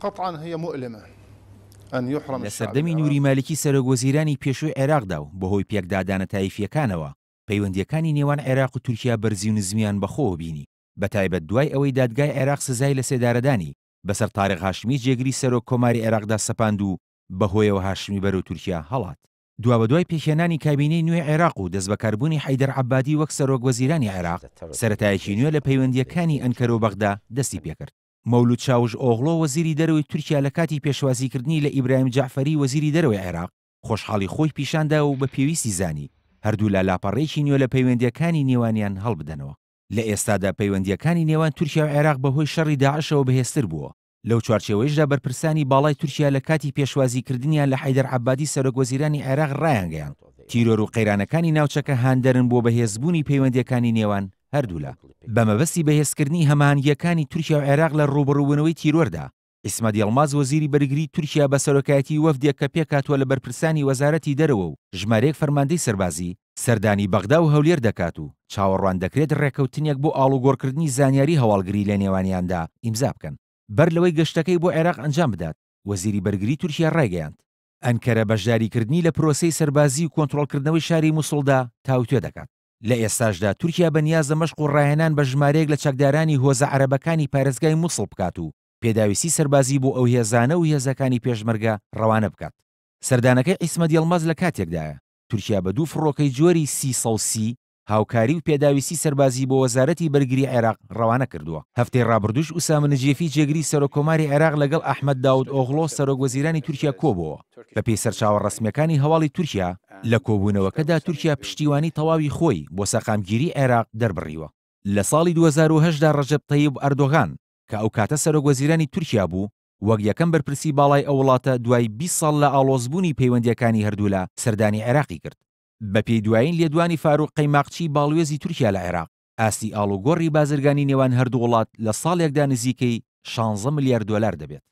قطعا هي مؤلمة لە سەردەمی نووری مالیکی سەرۆگۆزیرانی پێشووی عێراقدا و بەهۆی پێکدادانە تایفیەکانەوە پەیوەندیەکانی نێوان عێراق و تورکیا بەرزی و نزمیان بەخۆوە بینی بە تایبەت دوای ئەوەی دادگای عێراق سزای لە سێدارەدانی بەسەر تاریخ هاشمی جێگری سەرۆک کۆماری عێراقدا سەپاند و بەهۆیەوە هاشمی بەر و تورکیا هەڵات دوا بە دوای پێشێنانی کابینەی نوێ عێراق و دەست بەکاربوونی حیدەر عبادی وەک سەرۆک وەزیرانی عێراق سەتایەکی نوێ لە پەیوەندیەکانی ئەنکەرۆ بەغدا دەستی پێکرد مەولود چاوژ ئۆغڵۆ وەزیری دەروی تورکیا لە کاتی پێشوازیکردنی لە ئیبراهیم جعفەری وەزیری دەروی عێراق خۆشحاڵی خۆی پیشاندا و بە پێویستی زانی هەردوو لە لاپەڕێکی نیوە لە پەیوەندیەکانی نێوانیان هەڵبدەنەوە لە ئێستادا پەیوەندیەکانی نێوان تورکیا و عێراق بەهۆی شەڕی داعشەوە بەهێستر بووە لەو چوارچێوەیشدا بەرپرسانی باڵای تورکیا لە کاتی پێشوازیکردنیان لە حیدەر عبادی سەرۆگوەزیرانی عێراق ڕایانگەیان تیرۆر و قەیرانەکانی ناوچەکە هاندەرن بۆ بەهێزبوونی پەیوەندیەکانی نێوان هەردوولا بەمەبەستی بەهێزکردنی هەمانیەکانی تورکیا و عێراق لە ڕوبڕوونەوەی تیرۆردا ئیسمە دیڵماز وەزیری بەرگری تورکیا بە سەرۆکایەتی وەفدێک کە پێکاتوە لە بەرپرسانی وەزارەتی دەرەوە و ژمارەیەک فەرماندەی سەربازی سەردانی بەغدا و هەولێر دەکات و چاوەڕوان دەکرێت ڕێکەوتنێک بۆ ئاڵوگۆڕکردنی زانیاری هەواڵگری لە نێوانیاندا ئیمزا بکەن بەر لەوەی گەشتەکەی بۆ عێراق ئەنجام بدات وەزیری بەرگری تورکیا ڕێگەیاند ئەنکەرە بەشداریکردنی لە پرۆسی سەربازی و کۆنتترۆلکردنەوەی شاری مووسڵدا تاوتێ دەکات لە ئێستاشدا تورکیا بەنیازە مەشق و ڕاهێنان بە ژمارەیەک لە چەکدارانی هۆزە عربەکانی پارێزگای مووسڵ بکات و پێداویستی سەربازی بۆ ئەو هێزانە و هێزەکانی پێشمەرگە ڕەوانە بکات. سەردانەکەی ئیسمە دیڵمەز لە کاتێکدایە تورکیا بە دوو فڕۆکەی جۆری سیسەسی هاوکاری و پێداویستی سەربازی بۆ وەزارەتی بەرگری عێراق ڕەوانە کردووە هەفتەی ڕابردوش ئوسامنجێفی جێگری سەرۆکۆماری عێراق لەگەڵ ئەحمد داود ئۆغڵۆ سەرۆک وەزیرانی تورکیا کۆبەوە بە پێی سەرچاوە ڕسمیەکانی هەواڵی تورکیا لە کۆبوونەوەکەدا تورکیا پشتیوانی تەواوی خۆی بۆ سەقامگیری عێراق دەربڕیوە لە ساڵی 2010دا ڕەجب تەیب ئەردۆغان کە ئەو کاتە سەرۆک وەزیرانی تورکیا بوو وەک یەکەم بەرپرسی باڵای ئەو وڵاتە دوای 20 ساڵ لە ئالۆزبوونی پەیوەندیەکانی هەردوو لە سەردانی عێراقی کرد بە پێی دوایین لێدوانی فاروق قەیماقچی باڵوێزی تورکیا لە عێراق ئاستی ئالوگۆڕی بازرگانی نێوان هەردوو وڵات لە ساڵێکدا نزیکەی 16 میلیارد دلار دەبێت